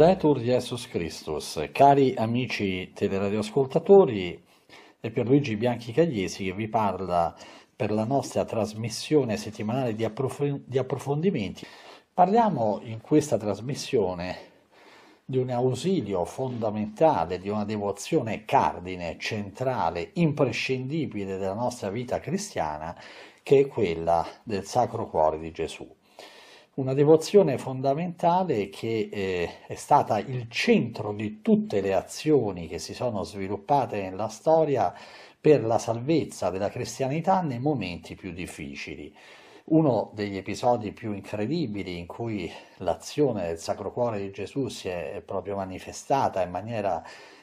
Laudetur Jesus Christus, cari amici teleradioascoltatori, è Pierluigi Bianchi Cagliesi che vi parla per la nostra trasmissione settimanale di, approf- di approfondimenti. Parliamo in questa trasmissione di un ausilio fondamentale, di una devozione cardine, centrale, imprescindibile della nostra vita cristiana, che è quella del Sacro Cuore di Gesù una devozione fondamentale che eh, è stata il centro di tutte le azioni che si sono sviluppate nella storia per la salvezza della cristianità nei momenti più difficili. Uno degli episodi più incredibili in cui l'azione del Sacro Cuore di Gesù si è proprio manifestata in maniera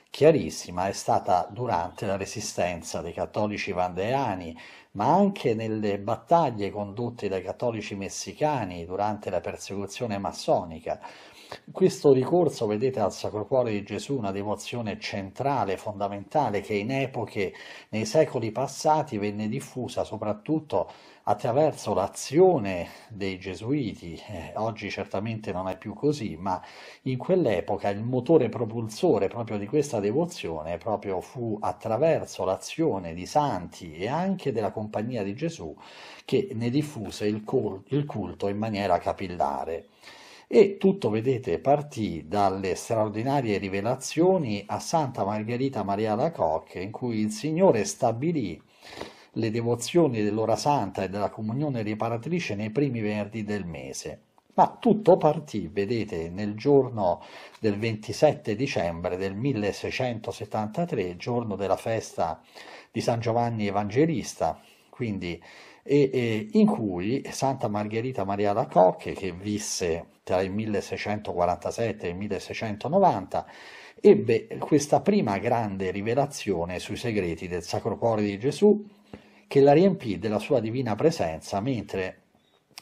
chiarissima è stata durante la resistenza dei cattolici vandeani ma anche nelle battaglie condotte dai cattolici messicani durante la persecuzione massonica. Questo ricorso, vedete, al Sacro Cuore di Gesù, una devozione centrale, fondamentale, che in epoche, nei secoli passati, venne diffusa soprattutto attraverso l'azione dei gesuiti, eh, oggi certamente non è più così, ma in quell'epoca il motore propulsore proprio di questa devozione proprio fu attraverso l'azione di santi e anche della compagnia di Gesù che ne diffuse il, col- il culto in maniera capillare. E tutto, vedete, partì dalle straordinarie rivelazioni a Santa Margherita Maria Lacocque, in cui il Signore stabilì le devozioni dell'ora santa e della comunione riparatrice nei primi verdi del mese. Ma tutto partì, vedete, nel giorno del 27 dicembre del 1673, giorno della festa di San Giovanni Evangelista, quindi, e, e, in cui Santa Margherita Maria da Cocche, che visse tra il 1647 e il 1690, ebbe questa prima grande rivelazione sui segreti del Sacro Cuore di Gesù, che la riempì della sua divina presenza mentre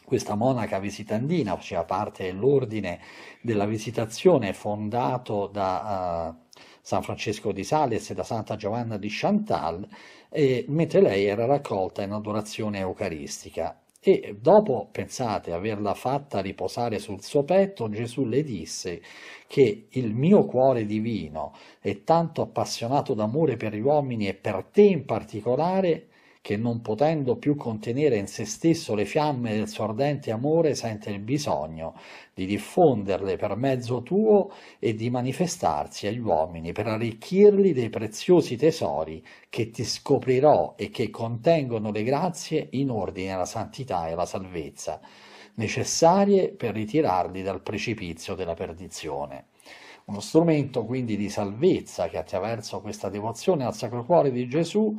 questa monaca visitandina faceva parte dell'ordine della visitazione fondato da uh, San Francesco di Sales e da Santa Giovanna di Chantal, e, mentre lei era raccolta in adorazione eucaristica. E dopo, pensate, averla fatta riposare sul suo petto, Gesù le disse che il mio cuore divino è tanto appassionato d'amore per gli uomini e per te in particolare, che non potendo più contenere in se stesso le fiamme del suo ardente amore sente il bisogno di diffonderle per mezzo tuo e di manifestarsi agli uomini per arricchirli dei preziosi tesori che ti scoprirò e che contengono le grazie in ordine alla santità e alla salvezza, necessarie per ritirarli dal precipizio della perdizione uno strumento quindi di salvezza che attraverso questa devozione al Sacro Cuore di Gesù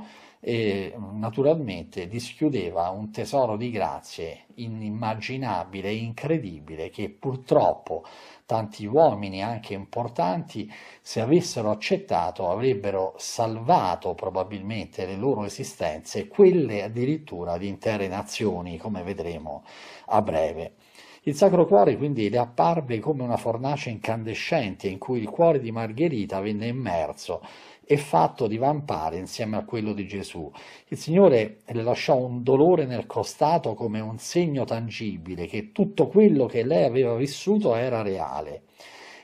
e naturalmente dischiudeva un tesoro di grazie inimmaginabile e incredibile che purtroppo tanti uomini anche importanti se avessero accettato avrebbero salvato probabilmente le loro esistenze quelle addirittura di intere nazioni come vedremo a breve il Sacro Cuore quindi le apparve come una fornace incandescente in cui il cuore di Margherita venne immerso e fatto divampare insieme a quello di Gesù. Il Signore le lasciò un dolore nel costato come un segno tangibile che tutto quello che lei aveva vissuto era reale.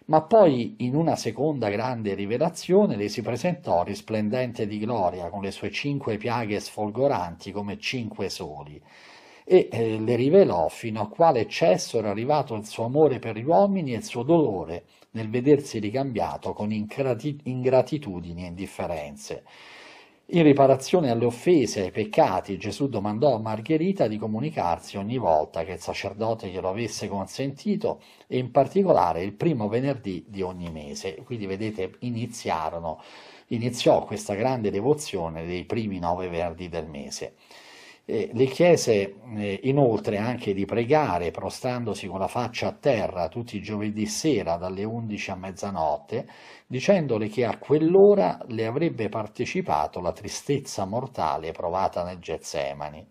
Ma poi in una seconda grande rivelazione le si presentò risplendente di gloria con le sue cinque piaghe sfolgoranti come cinque soli e eh, le rivelò fino a quale eccesso era arrivato il suo amore per gli uomini e il suo dolore nel vedersi ricambiato con ingratitudini e indifferenze. In riparazione alle offese, e ai peccati, Gesù domandò a Margherita di comunicarsi ogni volta che il sacerdote glielo avesse consentito e in particolare il primo venerdì di ogni mese. Quindi vedete, iniziarono, iniziò questa grande devozione dei primi nove venerdì del mese. Eh, le chiese eh, inoltre anche di pregare prostrandosi con la faccia a terra tutti i giovedì sera dalle 11 a mezzanotte, dicendole che a quell'ora le avrebbe partecipato la tristezza mortale provata nel Getsemani.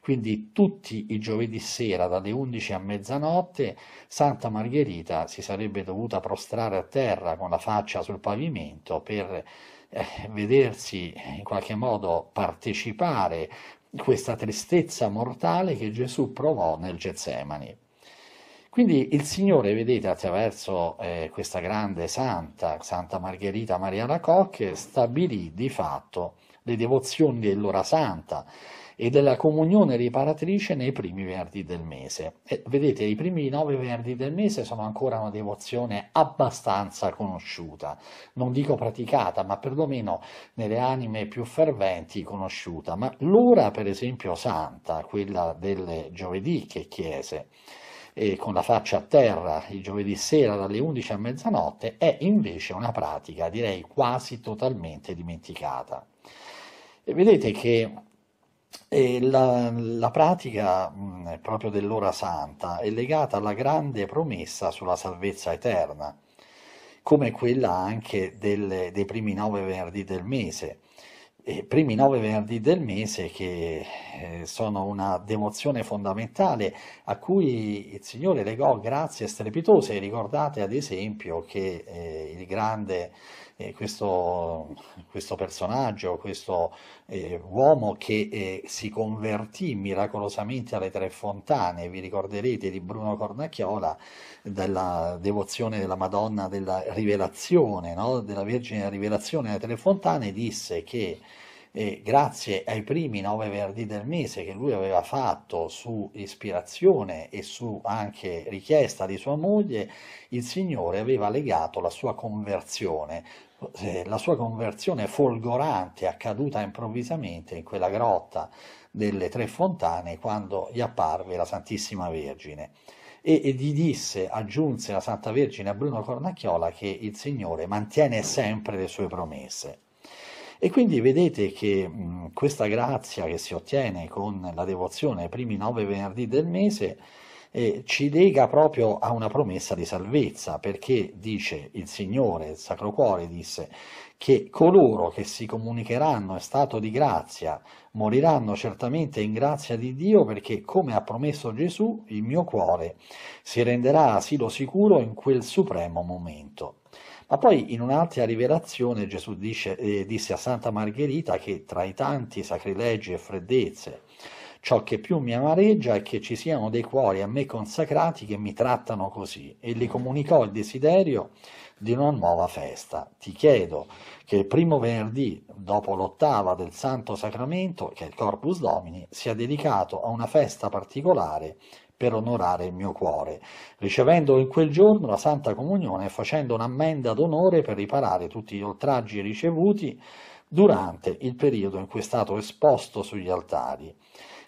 Quindi tutti i giovedì sera dalle 11 a mezzanotte Santa Margherita si sarebbe dovuta prostrare a terra con la faccia sul pavimento per eh, vedersi in qualche modo partecipare questa tristezza mortale che Gesù provò nel Getsemani. Quindi il Signore, vedete, attraverso eh, questa grande santa, Santa Margherita Maria Lacocche, stabilì di fatto le devozioni dell'ora santa e della comunione riparatrice nei primi venerdì del mese. E, vedete, i primi nove venerdì del mese sono ancora una devozione abbastanza conosciuta, non dico praticata, ma perlomeno nelle anime più ferventi conosciuta. Ma l'ora, per esempio, santa, quella del giovedì che chiese, eh, con la faccia a terra il giovedì sera dalle 11 a mezzanotte è invece una pratica direi quasi totalmente dimenticata. E vedete che eh, la, la, pratica mh, mm, proprio dell'ora santa è legata alla grande promessa sulla salvezza eterna, come quella anche delle, dei primi nove venerdì del mese i primi nove venerdì del mese che eh, sono una devozione fondamentale a cui il Signore legò grazie strepitose. Ricordate ad esempio che eh, il grande, eh, questo, questo, personaggio, questo eh, uomo che eh, si convertì miracolosamente alle tre fontane, vi ricorderete di Bruno Cornacchiola, della devozione della Madonna della Rivelazione, no? della Vergine della Rivelazione alle tre fontane, disse che e grazie ai primi nove verdi del mese che lui aveva fatto su ispirazione e su anche richiesta di sua moglie, il Signore aveva legato la sua conversione, eh, la sua conversione folgorante accaduta improvvisamente in quella grotta delle tre fontane quando gli apparve la Santissima Vergine e, gli disse, aggiunse la Santa Vergine a Bruno Cornacchiola, che il Signore mantiene sempre le sue promesse. E quindi vedete che mh, mm, questa grazia che si ottiene con la devozione ai primi nove venerdì del mese eh, ci lega proprio a una promessa di salvezza, perché dice il Signore, il Sacro Cuore disse, che coloro che si comunicheranno in stato di grazia moriranno certamente in grazia di Dio perché, come ha promesso Gesù, il mio cuore si renderà asilo sicuro in quel supremo momento. Ma poi in un'altra rivelazione Gesù dice, eh, disse a Santa Margherita che tra i tanti sacrilegi e freddezze ciò che più mi amareggia è che ci siano dei cuori a me consacrati che mi trattano così e gli comunicò il desiderio di una nuova festa. Ti chiedo che il primo venerdì, dopo l'ottava del Santo Sacramento, che è il Corpus Domini, sia dedicato a una festa particolare per onorare il mio cuore, ricevendo in quel giorno la Santa Comunione e facendo un'ammenda d'onore per riparare tutti gli oltraggi ricevuti durante il periodo in cui è stato esposto sugli altari.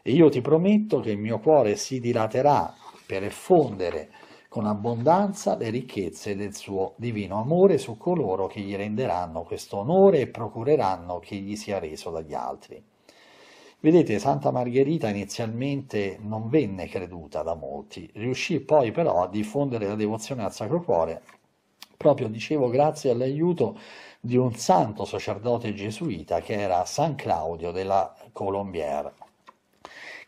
E io ti prometto che il mio cuore si dilaterà per effondere con abbondanza le ricchezze del suo divino amore su coloro che gli renderanno questo onore e procureranno che gli sia reso dagli altri. Vedete, Santa Margherita inizialmente non venne creduta da molti, riuscì poi però a diffondere la devozione al Sacro Cuore, proprio dicevo grazie all'aiuto di un santo sacerdote gesuita che era San Claudio della Colombière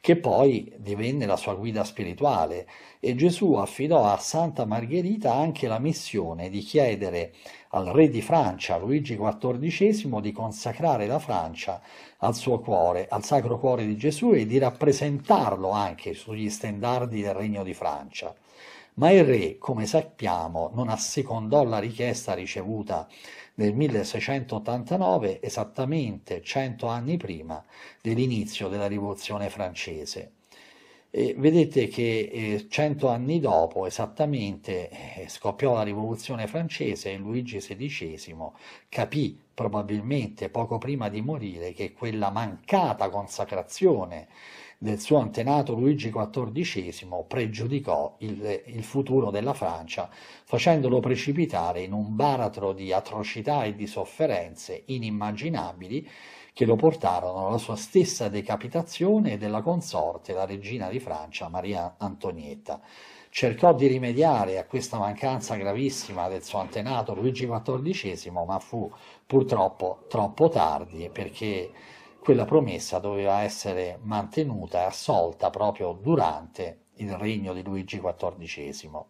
che poi divenne la sua guida spirituale e Gesù affidò a Santa Margherita anche la missione di chiedere al re di Francia Luigi XIV di consacrare la Francia al suo cuore, al Sacro Cuore di Gesù e di rappresentarlo anche sugli stendardi del Regno di Francia. Ma il re, come sappiamo, non assecondò la richiesta ricevuta nel 1689, esattamente cento anni prima dell'inizio della Rivoluzione francese. E vedete che eh, cento anni dopo esattamente eh, scoppiò la rivoluzione francese e Luigi XVI capì probabilmente poco prima di morire che quella mancata consacrazione del suo antenato Luigi XIV pregiudicò il, il futuro della Francia facendolo precipitare in un baratro di atrocità e di sofferenze inimmaginabili che lo portarono alla sua stessa decapitazione e della consorte, la regina di Francia, Maria Antonietta. Cercò di rimediare a questa mancanza gravissima del suo antenato Luigi XIV, ma fu purtroppo troppo tardi perché quella promessa doveva essere mantenuta e assolta proprio durante il regno di Luigi XIV.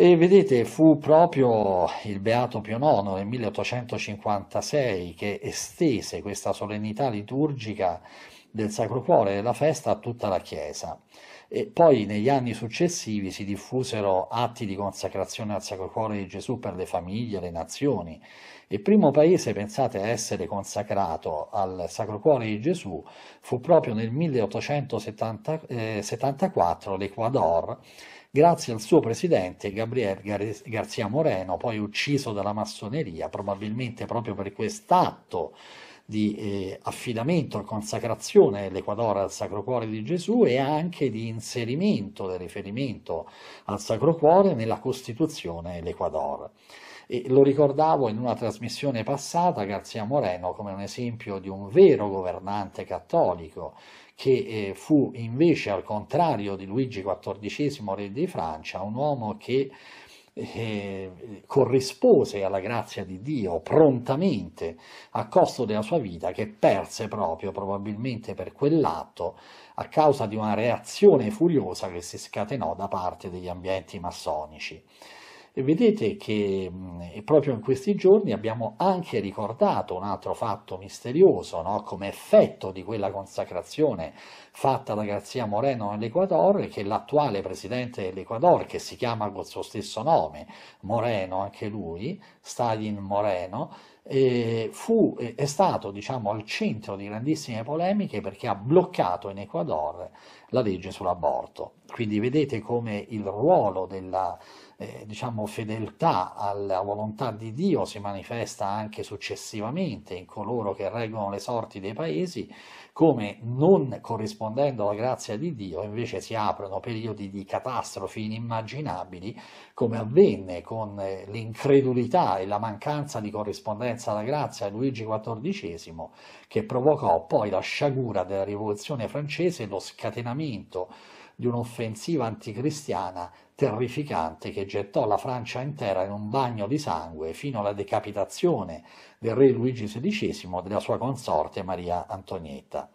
E vedete, fu proprio il Beato Pio IX nel 1856 che estese questa solennità liturgica del Sacro Cuore della festa a tutta la Chiesa. E poi negli anni successivi si diffusero atti di consacrazione al Sacro Cuore di Gesù per le famiglie, le nazioni. Il primo paese, pensate, a essere consacrato al Sacro Cuore di Gesù fu proprio nel 1874 eh, l'Ecuador, grazie al suo presidente Gabriel Gar- Garzia Moreno, poi ucciso dalla massoneria, probabilmente proprio per quest'atto di eh, affidamento e consacrazione dell'Equador al Sacro Cuore di Gesù e anche di inserimento del riferimento al Sacro Cuore nella Costituzione dell'Equador. E lo ricordavo in una trasmissione passata Garzia Moreno come un esempio di un vero governante cattolico che eh, fu invece al contrario di Luigi XIV, re di Francia, un uomo che eh, corrispose alla grazia di Dio prontamente a costo della sua vita che perse proprio probabilmente per quell'atto a causa di una reazione furiosa che si scatenò da parte degli ambienti massonici vedete che mh, proprio in questi giorni abbiamo anche ricordato un altro fatto misterioso, no? come effetto di quella consacrazione fatta da Garzia Moreno nell'Equador, che l'attuale presidente dell'Equador, che si chiama col suo stesso nome, Moreno anche lui, Stalin Moreno, eh, fu, eh, è stato diciamo, al centro di grandissime polemiche perché ha bloccato in Ecuador la legge sull'aborto. Quindi vedete come il ruolo della eh, diciamo, fedeltà alla volontà di Dio si manifesta anche successivamente in coloro che reggono le sorti dei paesi, come non corrispondendo alla grazia di Dio invece si aprono periodi di catastrofi inimmaginabili, come avvenne con eh, l'incredulità e la mancanza di corrispondenza alla grazia di Luigi XIV, che provocò poi la sciagura della rivoluzione francese e lo scatenamento di un'offensiva anticristiana terrificante che gettò la Francia intera in un bagno di sangue fino alla decapitazione del re Luigi XVI e della sua consorte Maria Antonietta.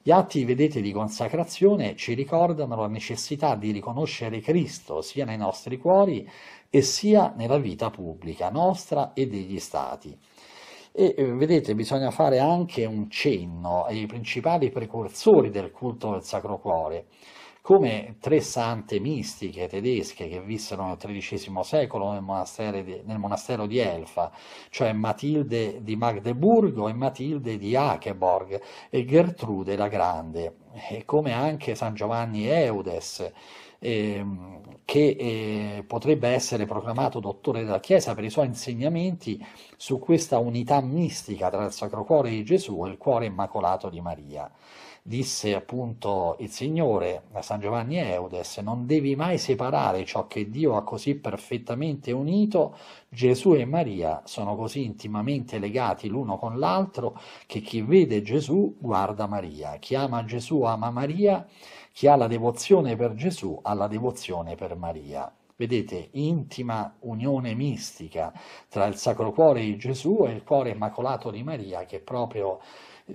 Gli atti vedete di consacrazione ci ricordano la necessità di riconoscere Cristo sia nei nostri cuori e sia nella vita pubblica nostra e degli Stati. E eh, vedete, bisogna fare anche un cenno ai principali precursori del culto del Sacro Cuore come tre sante mistiche tedesche che vissero nel XIII secolo nel monastero, di, nel monastero di Elfa, cioè Matilde di Magdeburgo e Matilde di Acheborg e Gertrude la Grande, e come anche San Giovanni Eudes, ehm, che eh, potrebbe essere proclamato dottore della Chiesa per i suoi insegnamenti su questa unità mistica tra il Sacro Cuore di Gesù e il Cuore Immacolato di Maria disse appunto il Signore a San Giovanni Eudes, non devi mai separare ciò che Dio ha così perfettamente unito, Gesù e Maria sono così intimamente legati l'uno con l'altro che chi vede Gesù guarda Maria, chi ama Gesù ama Maria, chi ha la devozione per Gesù ha la devozione per Maria. Vedete, intima unione mistica tra il Sacro Cuore di Gesù e il Cuore Immacolato di Maria, che proprio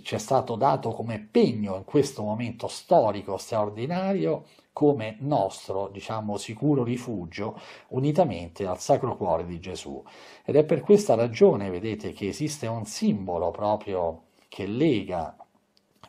ci è stato dato come pegno in questo momento storico straordinario, come nostro, diciamo, sicuro rifugio, unitamente al Sacro Cuore di Gesù. Ed è per questa ragione, vedete, che esiste un simbolo proprio che lega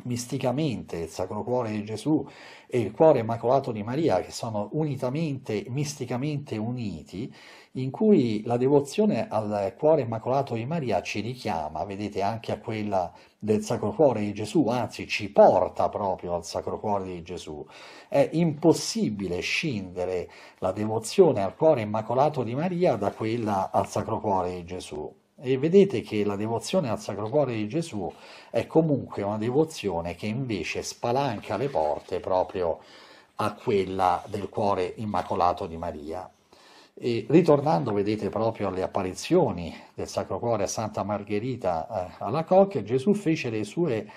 misticamente il Sacro Cuore di Gesù e il cuore immacolato di Maria, che sono unitamente, misticamente uniti, in cui la devozione al cuore immacolato di Maria ci richiama, vedete, anche a quella del Sacro Cuore di Gesù, anzi ci porta proprio al Sacro Cuore di Gesù. È impossibile scindere la devozione al cuore immacolato di Maria da quella al Sacro Cuore di Gesù. E vedete che la devozione al Sacro Cuore di Gesù è comunque una devozione che invece spalanca le porte proprio a quella del cuore immacolato di Maria. E ritornando, vedete proprio alle apparizioni del Sacro Cuore a Santa Margherita eh, alla Cocchia, Gesù fece le sue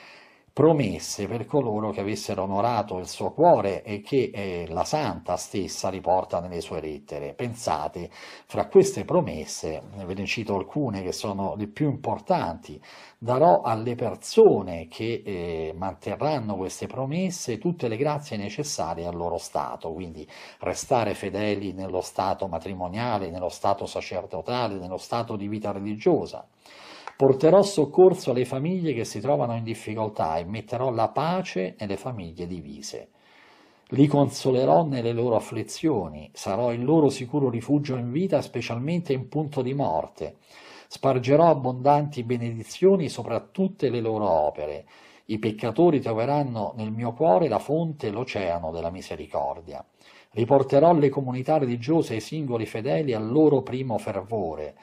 promesse per coloro che avessero onorato il suo cuore e che eh, la santa stessa riporta nelle sue lettere. Pensate, fra queste promesse, eh, ve ne cito alcune che sono le più importanti, darò alle persone che eh, manterranno queste promesse tutte le grazie necessarie al loro stato, quindi restare fedeli nello stato matrimoniale, nello stato sacerdotale, nello stato di vita religiosa Porterò soccorso alle famiglie che si trovano in difficoltà e metterò la pace nelle famiglie divise. Li consolerò nelle loro afflizioni, sarò il loro sicuro rifugio in vita, specialmente in punto di morte. Spargerò abbondanti benedizioni sopra tutte le loro opere. I peccatori troveranno nel mio cuore la fonte e l'oceano della misericordia. Riporterò le comunità religiose e i singoli fedeli al loro primo fervore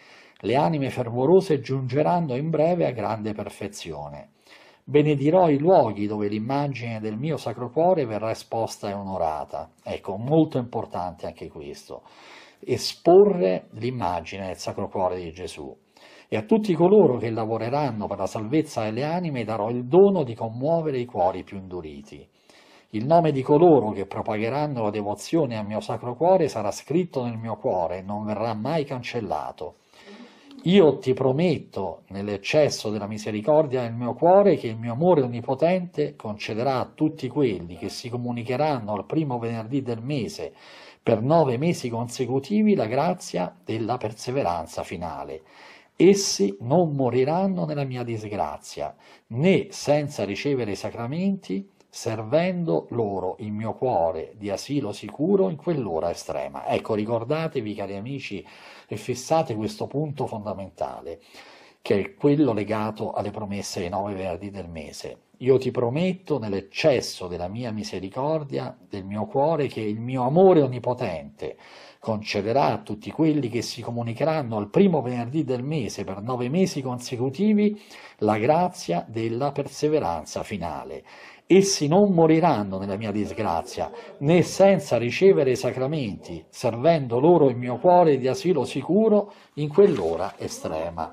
le anime fervorose giungeranno in breve a grande perfezione. Benedirò i luoghi dove l'immagine del mio sacro cuore verrà esposta e onorata. Ecco, molto importante anche questo. Esporre l'immagine del sacro cuore di Gesù e a tutti coloro che lavoreranno per la salvezza delle anime darò il dono di commuovere i cuori più induriti. Il nome di coloro che propagheranno la devozione al mio sacro cuore sarà scritto nel mio cuore e non verrà mai cancellato. Io ti prometto, nell'eccesso della misericordia del mio cuore, che il mio amore onnipotente concederà a tutti quelli che si comunicheranno al primo venerdì del mese per nove mesi consecutivi la grazia della perseveranza finale. Essi non moriranno nella mia disgrazia, né senza ricevere i sacramenti, servendo loro il mio cuore di asilo sicuro in quell'ora estrema. Ecco, ricordatevi, cari amici, e fissate questo punto fondamentale, che è quello legato alle promesse dei nove verdi del mese. Io ti prometto, nell'eccesso della mia misericordia, del mio cuore, che il mio amore onnipotente concederà a tutti quelli che si comunicheranno al primo venerdì del mese per nove mesi consecutivi la grazia della perseveranza finale Essi non moriranno nella mia disgrazia, né senza ricevere i sacramenti, servendo loro il mio cuore di asilo sicuro in quell'ora estrema.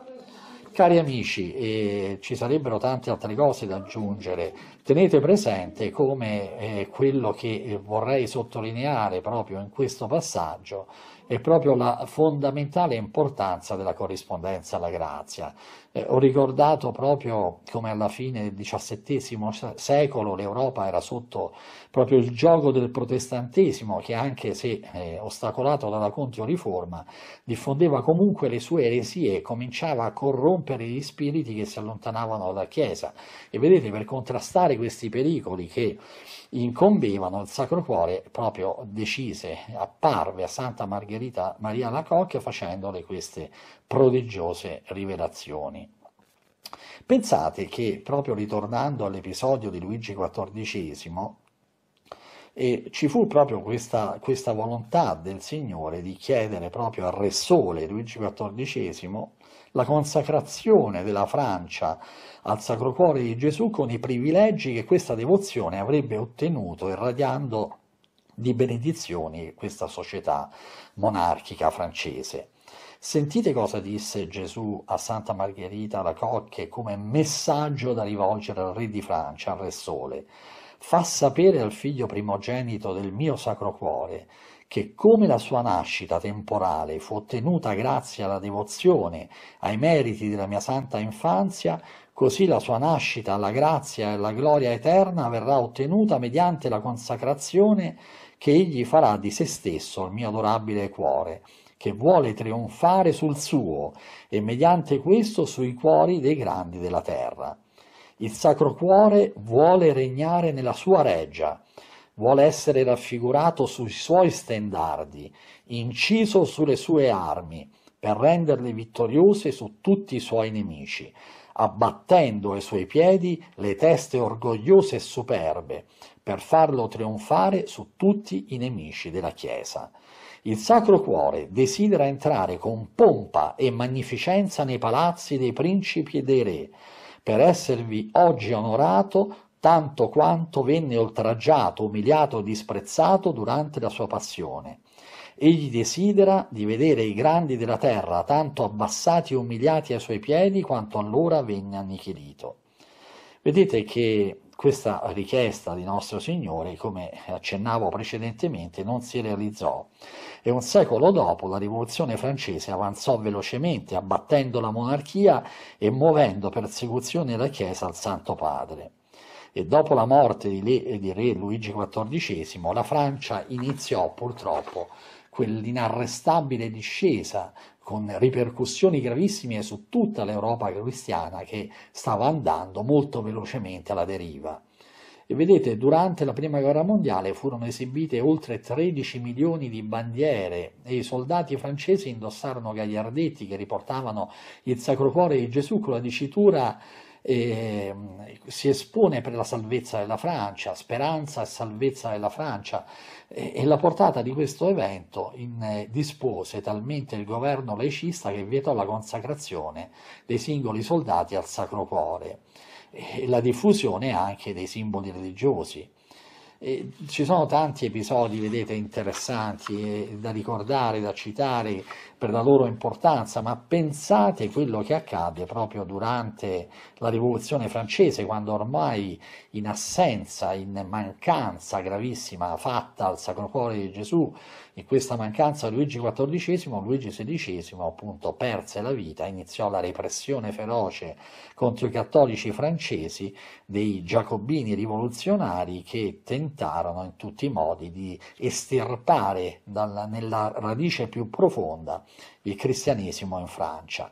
Cari amici, eh, ci sarebbero tante altre cose da aggiungere Tenete presente come eh, quello che eh, vorrei sottolineare proprio in questo passaggio è proprio la fondamentale importanza della corrispondenza alla grazia. Eh, ho ricordato proprio come alla fine del XVII secolo l'Europa era sotto proprio il gioco del protestantesimo che anche se eh, ostacolato dalla Contioriforma diffondeva comunque le sue eresie e cominciava a corrompere gli spiriti che si allontanavano dalla Chiesa. E vedete, per contrastare questi pericoli che incombevano, il Sacro Cuore proprio decise, apparve a Santa Margherita Maria Lacocchia facendole queste prodigiose rivelazioni. Pensate che proprio ritornando all'episodio di Luigi XIV, e ci fu proprio questa, questa, volontà del Signore di chiedere proprio al Re Sole Luigi XIV la consacrazione della Francia al Sacro Cuore di Gesù con i privilegi che questa devozione avrebbe ottenuto irradiando di benedizioni questa società monarchica francese. Sentite cosa disse Gesù a Santa Margherita la Cocche come messaggio da rivolgere al re di Francia, al re Sole. Fa sapere al figlio primogenito del mio sacro cuore che come la sua nascita temporale fu ottenuta grazie alla devozione ai meriti della mia santa infanzia, così la sua nascita alla grazia e alla gloria eterna verrà ottenuta mediante la consacrazione che egli farà di se stesso al mio adorabile cuore, che vuole trionfare sul suo e mediante questo sui cuori dei grandi della terra. Il Sacro Cuore vuole regnare nella sua reggia, vuole essere raffigurato sui suoi stendardi, inciso sulle sue armi, per renderle vittoriose su tutti i suoi nemici, abbattendo ai suoi piedi le teste orgogliose e superbe, per farlo trionfare su tutti i nemici della Chiesa. Il Sacro Cuore desidera entrare con pompa e magnificenza nei palazzi dei principi e dei re, per esservi oggi onorato tanto quanto venne oltraggiato, umiliato, e disprezzato durante la sua passione. Egli desidera di vedere i grandi della terra tanto abbassati e umiliati ai suoi piedi quanto allora venne annichilito. Vedete che questa richiesta di nostro Signore, come accennavo precedentemente, non si realizzò e un secolo dopo la rivoluzione francese avanzò velocemente abbattendo la monarchia e muovendo persecuzione e la Chiesa al Santo Padre e dopo la morte di, Le, di re Luigi XIV la Francia iniziò purtroppo quell'inarrestabile discesa con ripercussioni gravissime su tutta l'Europa cristiana che stava andando molto velocemente alla deriva. E vedete, durante la Prima Guerra Mondiale furono esibite oltre 13 milioni di bandiere e i soldati francesi indossarono gagliardetti che riportavano il Sacro Cuore di Gesù con la dicitura eh, si espone per la salvezza della Francia, speranza e salvezza della Francia eh, e, la portata di questo evento in, eh, dispose talmente il governo laicista che vietò la consacrazione dei singoli soldati al Sacro Cuore e la diffusione anche dei simboli religiosi. E ci sono tanti episodi, vedete, interessanti eh, da ricordare, da citare, per la loro importanza, ma pensate quello che accadde proprio durante la rivoluzione francese, quando ormai in assenza, in mancanza gravissima fatta al Sacro Cuore di Gesù, in questa mancanza Luigi XIV, Luigi XVI appunto perse la vita, iniziò la repressione feroce contro i cattolici francesi dei giacobini rivoluzionari che tentarono in tutti i modi di estirpare dalla, nella radice più profonda il cristianesimo in Francia.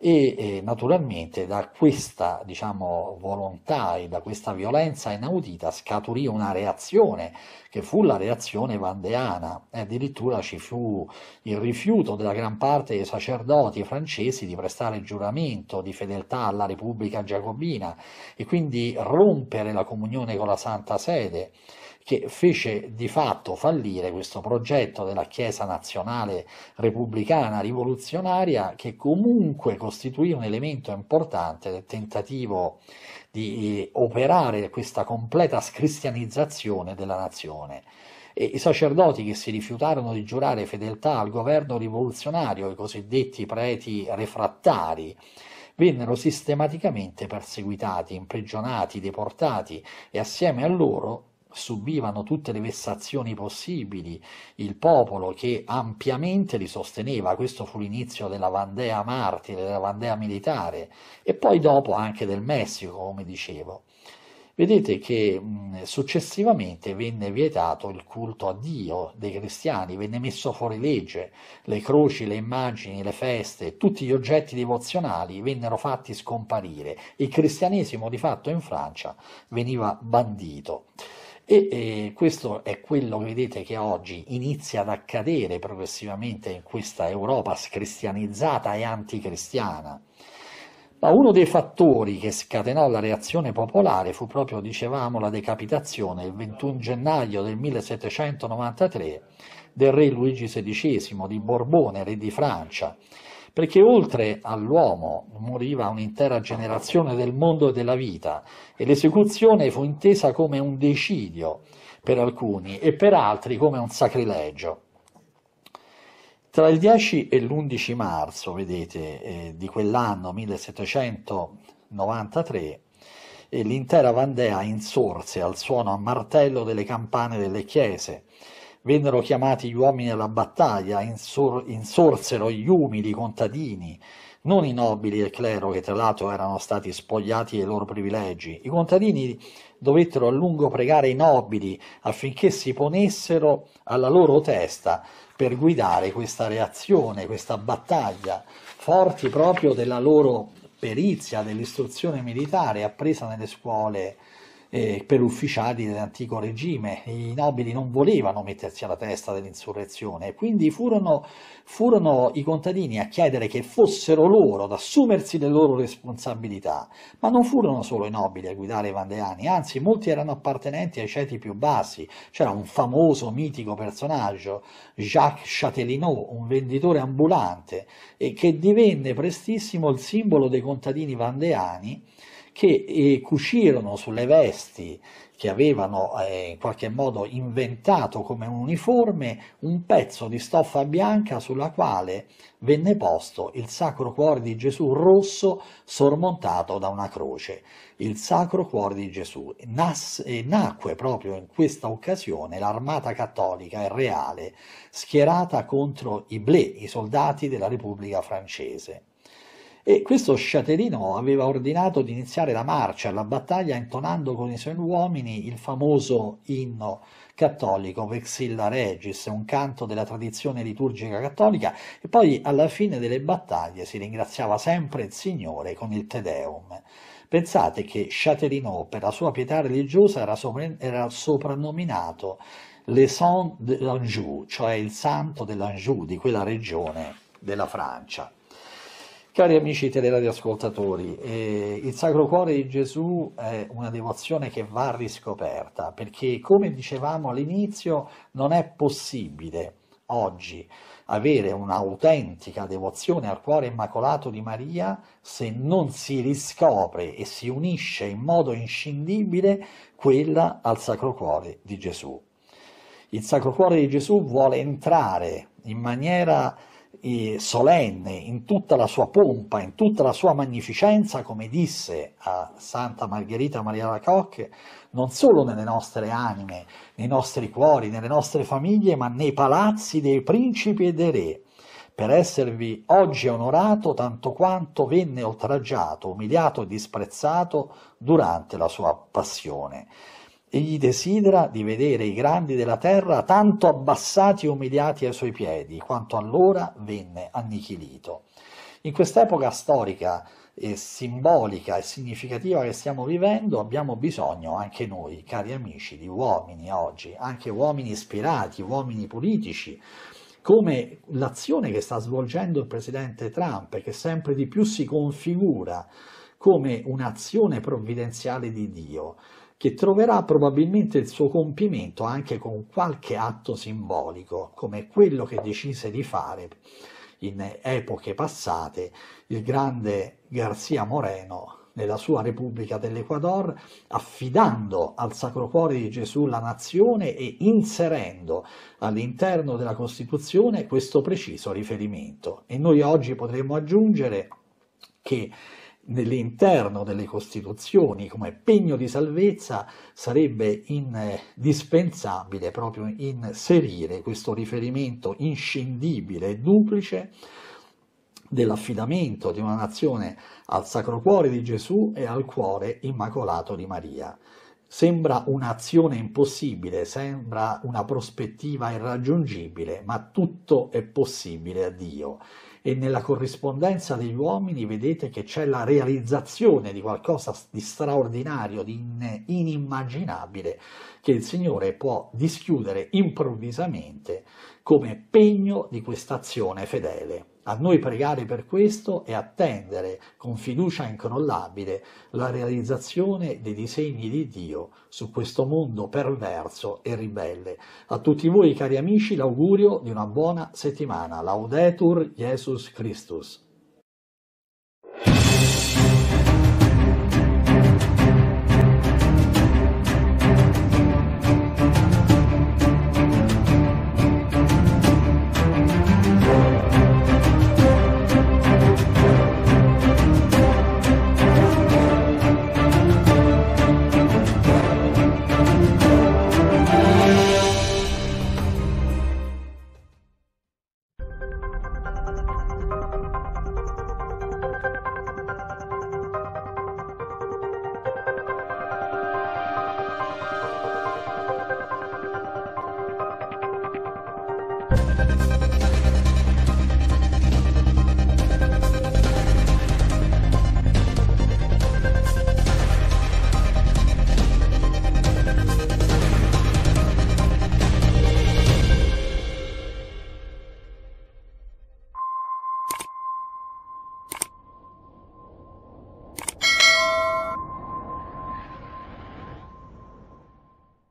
E eh, naturalmente da questa diciamo, volontà e da questa violenza inaudita scaturì una reazione che fu la reazione vandeana e addirittura ci fu il rifiuto della gran parte dei sacerdoti francesi di prestare giuramento di fedeltà alla Repubblica Giacobina e quindi rompere la comunione con la Santa Sede che fece di fatto fallire questo progetto della Chiesa nazionale repubblicana rivoluzionaria che comunque costituì un elemento importante del tentativo di eh, operare questa completa scristianizzazione della nazione. E I sacerdoti che si rifiutarono di giurare fedeltà al governo rivoluzionario, i cosiddetti preti refrattari, vennero sistematicamente perseguitati, imprigionati, deportati e assieme a loro subivano tutte le vessazioni possibili, il popolo che ampiamente li sosteneva, questo fu l'inizio della Vandea martire, della Vandea militare e poi dopo anche del Messico, come dicevo. Vedete che mm, successivamente venne vietato il culto a Dio dei cristiani, venne messo fuori legge, le croci, le immagini, le feste, tutti gli oggetti devozionali vennero fatti scomparire. Il cristianesimo di fatto in Francia veniva bandito. E, e questo è quello, vedete, che oggi inizia ad accadere progressivamente in questa Europa scristianizzata e anticristiana. Ma uno dei fattori che scatenò la reazione popolare fu proprio, dicevamo, la decapitazione il 21 gennaio del 1793 del re Luigi XVI di Borbone, re di Francia, perché oltre all'uomo moriva un'intera generazione del mondo e della vita e l'esecuzione fu intesa come un decidio per alcuni e per altri come un sacrilegio. Tra il 10 e l'11 marzo, vedete, eh, di quell'anno 1793, eh, l'intera Vandea insorse al suono a martello delle campane delle chiese vennero chiamati gli uomini alla battaglia, insor- insorsero gli umili contadini, non i nobili e il clero che tra l'altro erano stati spogliati dei loro privilegi. I contadini dovettero a lungo pregare i nobili affinché si ponessero alla loro testa per guidare questa reazione, questa battaglia, forti proprio della loro perizia, dell'istruzione militare appresa nelle scuole eh, per ufficiali dell'antico regime. I nobili non volevano mettersi alla testa dell'insurrezione, quindi furono, furono i contadini a chiedere che fossero loro ad assumersi le loro responsabilità. Ma non furono solo i nobili a guidare i vandeani, anzi molti erano appartenenti ai ceti più bassi. C'era un famoso mitico personaggio, Jacques Châtelineau, un venditore ambulante, che divenne prestissimo il simbolo dei contadini vandeani che eh, cucirono sulle vesti che avevano eh, in qualche modo inventato come un uniforme un pezzo di stoffa bianca sulla quale venne posto il Sacro Cuore di Gesù rosso sormontato da una croce. Il Sacro Cuore di Gesù Nas, eh, nacque proprio in questa occasione l'armata cattolica e reale schierata contro i ble, i soldati della Repubblica francese. E questo sciaterino aveva ordinato di iniziare la marcia, la battaglia, intonando con i suoi uomini il famoso inno cattolico Vexilla Regis, un canto della tradizione liturgica cattolica, e poi alla fine delle battaglie si ringraziava sempre il Signore con il Te Deum. Pensate che Chaterino, per la sua pietà religiosa, era, sopra- era soprannominato Le Saint de l'Anjou, cioè il santo dell'Anjou, di quella regione della Francia. Cari amici teleradioascoltatori, eh, il Sacro Cuore di Gesù è una devozione che va riscoperta, perché come dicevamo all'inizio non è possibile oggi avere un'autentica devozione al cuore immacolato di Maria se non si riscopre e si unisce in modo inscindibile quella al Sacro Cuore di Gesù. Il Sacro Cuore di Gesù vuole entrare in maniera eh, solenne, in tutta la sua pompa, in tutta la sua magnificenza, come disse a Santa Margherita Maria Lacocque, non solo nelle nostre anime, nei nostri cuori, nelle nostre famiglie, ma nei palazzi dei principi e dei re, per esservi oggi onorato tanto quanto venne oltraggiato, umiliato e disprezzato durante la sua passione. Egli desidera di vedere i grandi della terra tanto abbassati e umiliati ai suoi piedi, quanto allora venne annichilito. In quest'epoca storica e simbolica e significativa che stiamo vivendo, abbiamo bisogno anche noi, cari amici, di uomini oggi, anche uomini ispirati, uomini politici, come l'azione che sta svolgendo il presidente Trump, che sempre di più si configura come un'azione provvidenziale di Dio che troverà probabilmente il suo compimento anche con qualche atto simbolico, come quello che decise di fare in epoche passate il grande Garcia Moreno nella sua Repubblica dell'Ecuador, affidando al Sacro Cuore di Gesù la nazione e inserendo all'interno della Costituzione questo preciso riferimento. E noi oggi potremmo aggiungere che nell'interno delle Costituzioni come pegno di salvezza sarebbe indispensabile proprio inserire questo riferimento inscindibile e duplice dell'affidamento di una nazione al Sacro Cuore di Gesù e al Cuore Immacolato di Maria. Sembra un'azione impossibile, sembra una prospettiva irraggiungibile, ma tutto è possibile a Dio e nella corrispondenza degli uomini vedete che c'è la realizzazione di qualcosa di straordinario, di inimmaginabile, che il Signore può dischiudere improvvisamente come pegno di questa azione fedele. A noi pregare per questo e attendere con fiducia incrollabile la realizzazione dei disegni di Dio su questo mondo perverso e ribelle. A tutti voi cari amici l'augurio di una buona settimana. Laudetur Jesus Christus.